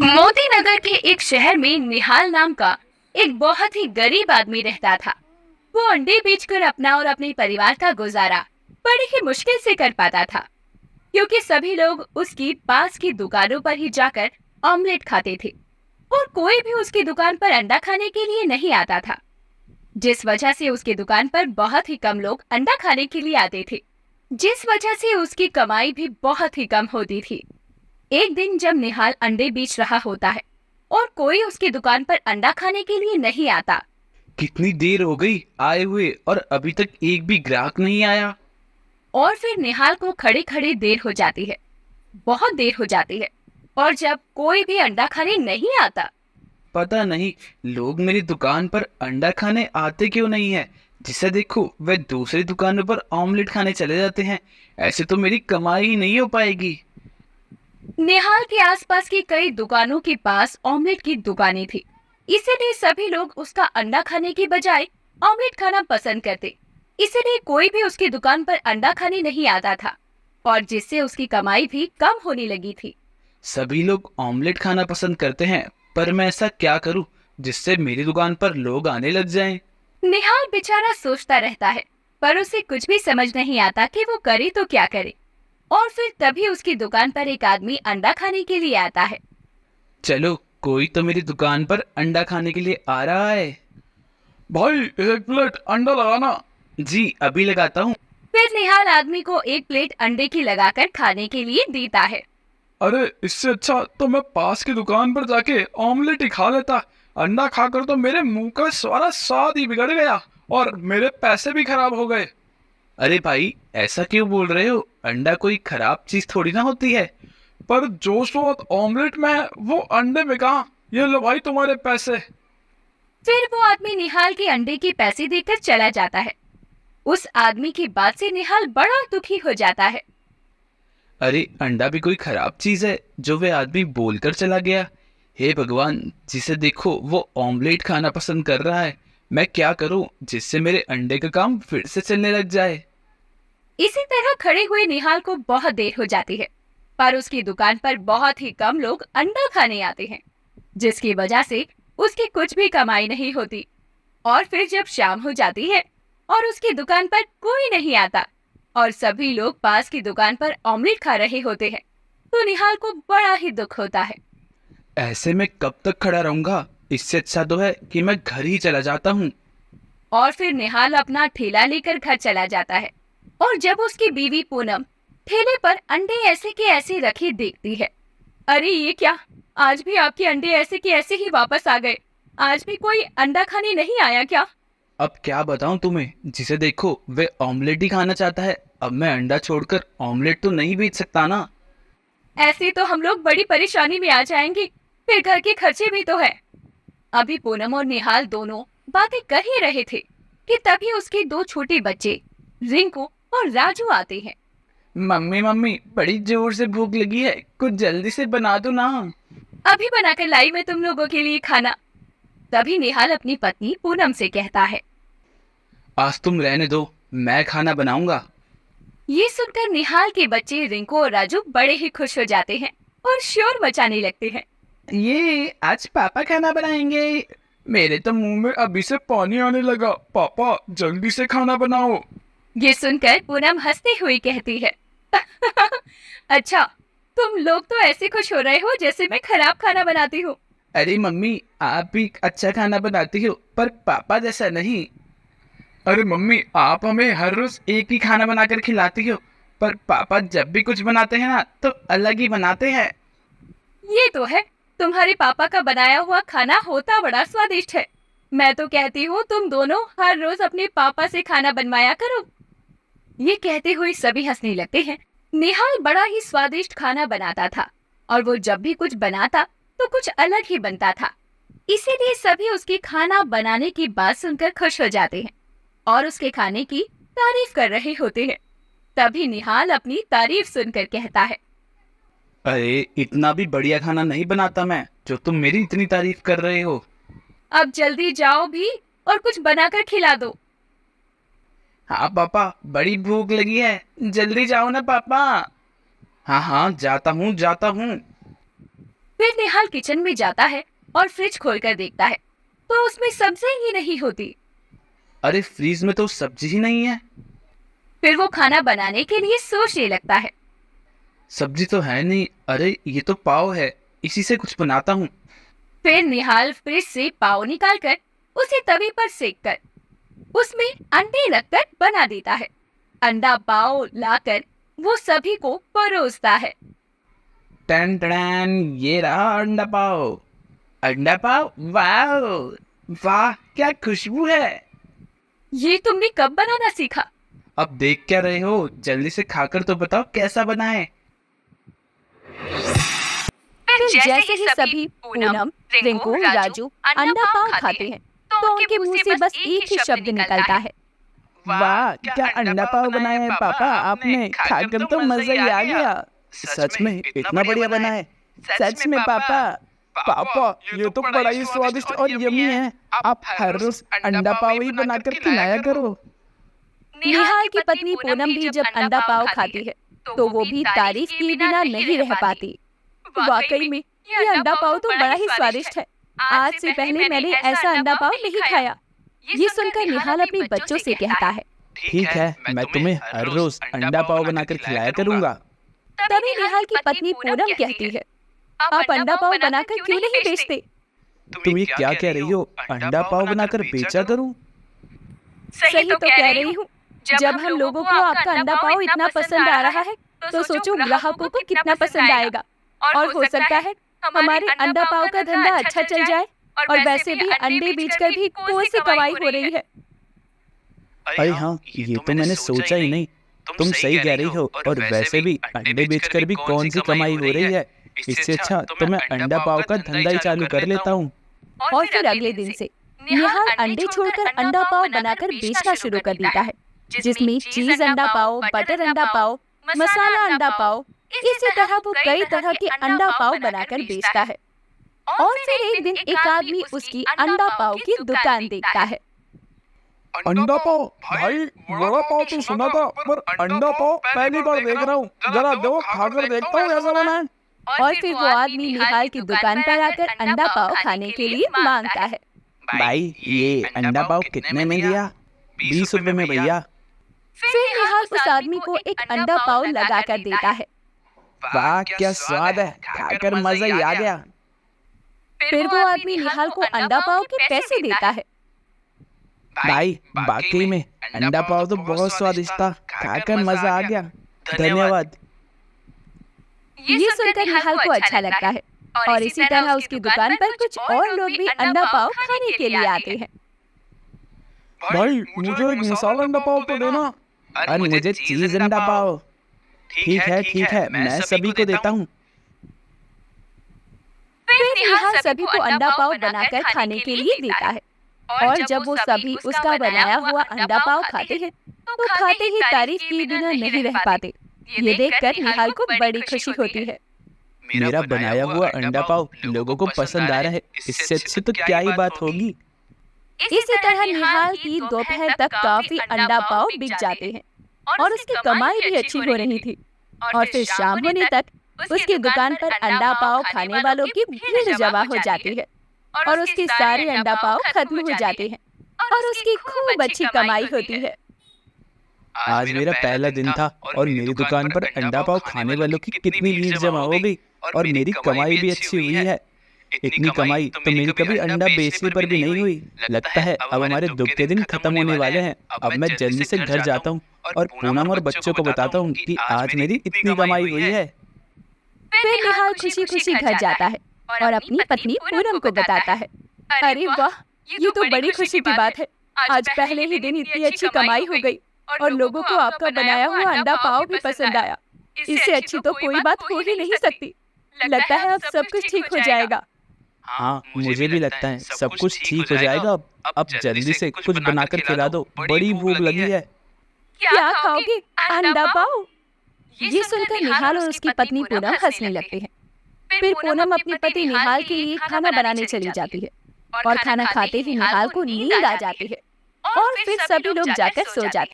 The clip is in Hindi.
मोती नगर के एक शहर में निहाल नाम का एक बहुत ही गरीब आदमी रहता था वो अंडे बेचकर अपना और अपने परिवार का गुजारा बड़ी ही मुश्किल से कर पाता था क्योंकि सभी लोग उसकी पास की दुकानों पर ही जाकर ऑमलेट खाते थे और कोई भी उसकी दुकान पर अंडा खाने के लिए नहीं आता था जिस वजह से उसकी दुकान पर बहुत ही कम लोग अंडा खाने के लिए आते थे जिस वजह से उसकी कमाई भी बहुत ही कम होती थी एक दिन जब निहाल अंडे बेच रहा होता है और कोई उसकी दुकान पर अंडा खाने के लिए नहीं आता कितनी देर हो गई आए हुए और अभी तक एक भी ग्राहक नहीं आया और फिर निहाल को खड़े खड़े देर हो जाती है बहुत देर हो जाती है और जब कोई भी अंडा खाने नहीं आता पता नहीं लोग मेरी दुकान पर अंडा खाने आते क्यों नहीं है जिसे देखो वह दूसरी दुकानों पर ऑमलेट खाने चले जाते हैं ऐसे तो मेरी कमाई ही नहीं हो पाएगी निहाल के आसपास की कई दुकानों के पास ऑमलेट की दुकानें थी इसीलिए सभी लोग उसका अंडा खाने के बजाय ऑमलेट खाना पसंद करते इसीलिए कोई भी उसकी दुकान पर अंडा खाने नहीं आता था और जिससे उसकी कमाई भी कम होने लगी थी सभी लोग ऑमलेट खाना पसंद करते हैं पर मैं ऐसा क्या करूं जिससे मेरी दुकान पर लोग आने लग जाएं? निहाल बेचारा सोचता रहता है पर उसे कुछ भी समझ नहीं आता कि वो करे तो क्या करे और फिर तभी उसकी दुकान पर एक आदमी अंडा खाने के लिए आता है चलो कोई तो मेरी दुकान पर अंडा खाने के लिए आ रहा है भाई एक प्लेट अंडा लगाना जी अभी लगाता हूँ फिर निहाल आदमी को एक प्लेट अंडे की लगाकर खाने के लिए देता है अरे इससे अच्छा तो मैं पास की दुकान पर जाके ऑमलेट ही खा लेता अंडा खाकर तो मेरे मुंह का सारा स्वाद ही बिगड़ गया और मेरे पैसे भी खराब हो गए अरे भाई ऐसा क्यों बोल रहे हो अंडा कोई खराब चीज थोड़ी ना होती है पर जो शोध ऑमलेट में वो अंडे में कहा ये लो भाई तुम्हारे पैसे फिर वो आदमी निहाल के अंडे के पैसे देकर चला जाता है उस आदमी की बात से निहाल बड़ा दुखी हो जाता है अरे अंडा भी कोई खराब चीज है जो वे आदमी बोलकर चला गया हे भगवान जिसे देखो वो ऑमलेट खाना पसंद कर रहा है मैं क्या करूं जिससे मेरे अंडे का काम फिर से चलने लग जाए इसी तरह खड़े हुए निहाल को बहुत देर हो जाती है पर उसकी दुकान पर बहुत ही कम लोग अंडा खाने आते हैं जिसकी वजह से उसकी कुछ भी कमाई नहीं होती और फिर जब शाम हो जाती है और उसकी दुकान पर कोई नहीं आता और सभी लोग पास की दुकान पर ऑमलेट खा रहे होते हैं तो निहाल को बड़ा ही दुख होता है ऐसे में कब तक खड़ा रहूंगा इससे अच्छा तो है कि मैं घर ही चला जाता हूँ और फिर निहाल अपना ठेला लेकर घर चला जाता है और जब उसकी बीवी पूनम ठेले पर अंडे ऐसे के ऐसे रखे देखती है अरे ये क्या आज भी आपके अंडे ऐसे के ऐसे ही वापस आ गए आज भी कोई अंडा खाने नहीं आया क्या अब क्या बताऊं तुम्हें जिसे देखो वे ऑमलेट ही खाना चाहता है अब मैं अंडा छोड़कर ऑमलेट तो नहीं बेच सकता ना ऐसे तो हम लोग बड़ी परेशानी में आ जाएंगे फिर घर के खर्चे भी तो है अभी पूनम और निहाल दोनों बातें कर ही रहे थे कि तभी उसके दो छोटे बच्चे रिंकू और राजू आते हैं मम्मी मम्मी बड़ी जोर से भूख लगी है कुछ जल्दी से बना दो ना अभी बनाकर लाई मैं तुम लोगों के लिए खाना तभी निहाल अपनी पत्नी पूनम से कहता है आज तुम रहने दो मैं खाना बनाऊंगा ये सुनकर निहाल के बच्चे रिंकू और राजू बड़े ही खुश हो जाते हैं और शोर मचाने लगते हैं ये आज पापा खाना बनाएंगे मेरे तो मुंह में अभी से पानी आने लगा पापा जल्दी से खाना बनाओ ये सुनकर पूनम हंसते हुए कहती है अच्छा तुम लोग तो ऐसे खुश हो रहे हो जैसे मैं खराब खाना बनाती हूँ अरे मम्मी आप भी अच्छा खाना बनाती हो पर पापा जैसा नहीं अरे मम्मी आप हमें हर रोज एक ही खाना बनाकर खिलाती हो पर पापा जब भी कुछ बनाते हैं ना तो अलग ही बनाते हैं ये तो है तुम्हारे पापा का बनाया हुआ खाना होता बड़ा स्वादिष्ट है मैं तो कहती हूँ तुम दोनों हर रोज अपने पापा से खाना बनवाया करो ये कहते हुए सभी हंसने लगते हैं निहाल बड़ा ही स्वादिष्ट खाना बनाता था और वो जब भी कुछ बनाता तो कुछ अलग ही बनता था इसीलिए सभी उसके खाना बनाने की बात सुनकर खुश हो जाते हैं और उसके खाने की तारीफ कर रहे होते हैं तभी निहाल अपनी तारीफ सुनकर कहता है अरे इतना भी बढ़िया खाना नहीं बनाता मैं जो तुम मेरी इतनी तारीफ कर रहे हो अब जल्दी जाओ भी और कुछ बनाकर खिला दो हाँ पापा बड़ी भूख लगी है जल्दी जाओ ना पापा हाँ हाँ जाता हूँ जाता हूँ फिर निहाल किचन में जाता है और फ्रिज खोलकर देखता है तो उसमें सब्जी ही नहीं होती अरे फ्रिज में तो सब्जी ही नहीं है फिर वो खाना बनाने के लिए सोचने लगता है सब्जी तो है नहीं अरे ये तो पाव है इसी से कुछ बनाता हूँ फिर निहाल फ्रिज से पाव निकालकर उसे तवे पर सेक कर उसमें अंडे रखकर बना देता है अंडा पाओ लाकर वो सभी को परोसता है टन टन ये रहा अंडा पाओ अंडा पाओ वाह वाह क्या खुशबू है ये तुमने कब बनाना सीखा अब देख क्या रहे हो जल्दी से खाकर तो बताओ कैसा बनाए तो जैसे, जैसे ही सभी पूनम रिंकू राजू अंडा पाव खाते हैं तो उनके मुंह से बस एक ही शब्द निकलता है वाह क्या अंडा पाव बनाया है पापा आपने खाकर तो मजा ही आ गया सच में इतना बढ़िया बना है सच में पापा पापा ये तो, तो बड़ा ही स्वादिष्ट और यमी है आप हर रोज अंडा पाव ही बनाकर खिलाया करो निहाल की पत्नी पूनम भी जब अंडा पाव खाती है तो, तो वो भी तारीफ के बिना नहीं रह पाती वाकई में ये अंडा पाव तो बड़ा ही स्वादिष्ट है आज से पहले मैंने ऐसा अंडा पाव नहीं खाया ये सुनकर निहाल अपने बच्चों से कहता है ठीक है मैं तुम्हें हर रोज अंडा पाव बनाकर खिलाया करूँगा तभी निहाल की पत्नी पूनम कहती है आप अंडा पाव बनाकर क्यों नहीं बेचते तुम ये क्या कह रही हो अंडा पाव बनाकर बेचा करूँ सही तो, तो कह रही हूँ जब हम लोगों को आपका अंडा पाव इतना पसंद आ रहा है तो, तो सोचो ग्राहकों को कितना पसंद आएगा और हो सकता है हमारे अंडा पाव का धंधा अच्छा, अच्छा चल जाए और वैसे भी अंडे बेच कर भी कोई सी कमाई हो रही है अरे हाँ, हाँ ये तो मैंने सोचा ही नहीं तुम सही कह रही हो और वैसे भी अंडे बेचकर भी कौन सी कमाई हो रही है इससे अच्छा, अच्छा तो मैं अंडा पाव का धंधा ही चालू कर लेता हूँ और फिर अगले दिन से निहाल अंडे छोड़कर अंडा पाव बनाकर बेचना शुरू कर देता है जिसमें चीज अंडा पाव बटर अंडा पाव मसाला अंडा पाव इसी तरह वो कई तरह के अंडा पाव बनाकर बेचता है और फिर एक दिन एक आदमी उसकी अंडा पाव की दुकान देखता है अंडा पाव भाई बड़ा पाव तो सुना था पर अंडा पाव पहली बार देख रहा हूँ जरा दो खाकर देखता हूँ ऐसा बना है और फिर वो आदमी निहाल की दुकान पर आकर अंडा पाव खाने के लिए मांगता है भाई ये अंडा पाव कितने में दिया बीस रुपए में भैया फिर निहाल उस आदमी को एक अंडा पाव लगा कर देता है वाह क्या स्वाद है खाकर मजा ही आ गया फिर वो आदमी निहाल को अंडा पाव के पैसे देता है भाई बाकी में अंडा पाव तो, तो बहुत स्वादिष्ट था खाकर मजा आ गया धन्यवाद ये सुनकर निहाल को अच्छा, अच्छा लगता है और इसी तरह उसकी दुकान पर कुछ और लोग भी अंडा पाव खाने के लिए आते हैं भाई मुझे एक मसाला अंडा पाव तो, तो देना और मुझे चीज अंडा पाव ठीक है ठीक है मैं सभी को देता हूँ फिर निहाल सभी को अंडा पाव बनाकर खाने के लिए देता है और जब वो सभी उसका बनाया हुआ अंडा पाव खाते हैं तो, तो खाते ही तारीफ किए बिना नहीं रह पाते ये देखकर निहाल को बड़ी खुशी होती है मेरा बनाया हुआ अंडा पाव लोगों को पसंद आ रहा है इससे अच्छी तो क्या ही बात होगी इसी तरह निहाल की दोपहर तक काफी अंडा पाव बिक जाते हैं और उसकी कमाई भी अच्छी हो रही थी और फिर शाम होने तक उसकी दुकान पर अंडा पाव खाने वालों की भीड़ जमा हो जाती है और उसके सारे अंडा पाव खत्म हो जाते हैं और उसकी खूब अच्छी कमाई होती है आज मेरा पहला दिन था और मेरी दुकान पर अंडा पाव खाने वालों की कितनी भीड़ जमा हो गई और मेरी कमाई भी अच्छी हुई है इतनी कमाई तो, तो मेरी कभी अंडा बेचने पर भी नहीं हुई लगता है अब हमारे दुख के दिन खत्म होने वाले हैं अब मैं जल्दी से घर जाता हूँ और पूनम और बच्चों को बताता हूँ कि आज मेरी इतनी कमाई हुई है फिर निहाल खुशी खुशी हाँ, घर जाता है और अपनी पत्नी पूनम को बताता है अरे वाह ये तो, तो बड़ी खुशी की बात है आज पहले ही दिन इतनी अच्छी कमाई हो गई और लोगों को आपका बनाया हुआ अंडा पाव भी पसंद आया इससे अच्छी तो कोई बात हो ही नहीं सकती लगता है अब सब कुछ ठीक हो जाएगा हाँ, हाँ मुझे भी लगता है सब कुछ ठीक हो जाएगा अब जल्दी से कुछ बनाकर खिला दो बड़ी भूख लगी है क्या खाओगे अंडा पाओ ये सुनकर निहाल और उसकी पत्नी पूनम हंसने लगती है फिर पूनम अपने पति निहाल के लिए खाना बनाने चली जाती है और खाना खाते ही निहाल को नींद आ जाती है और फिर सभी लोग जाकर सो जाते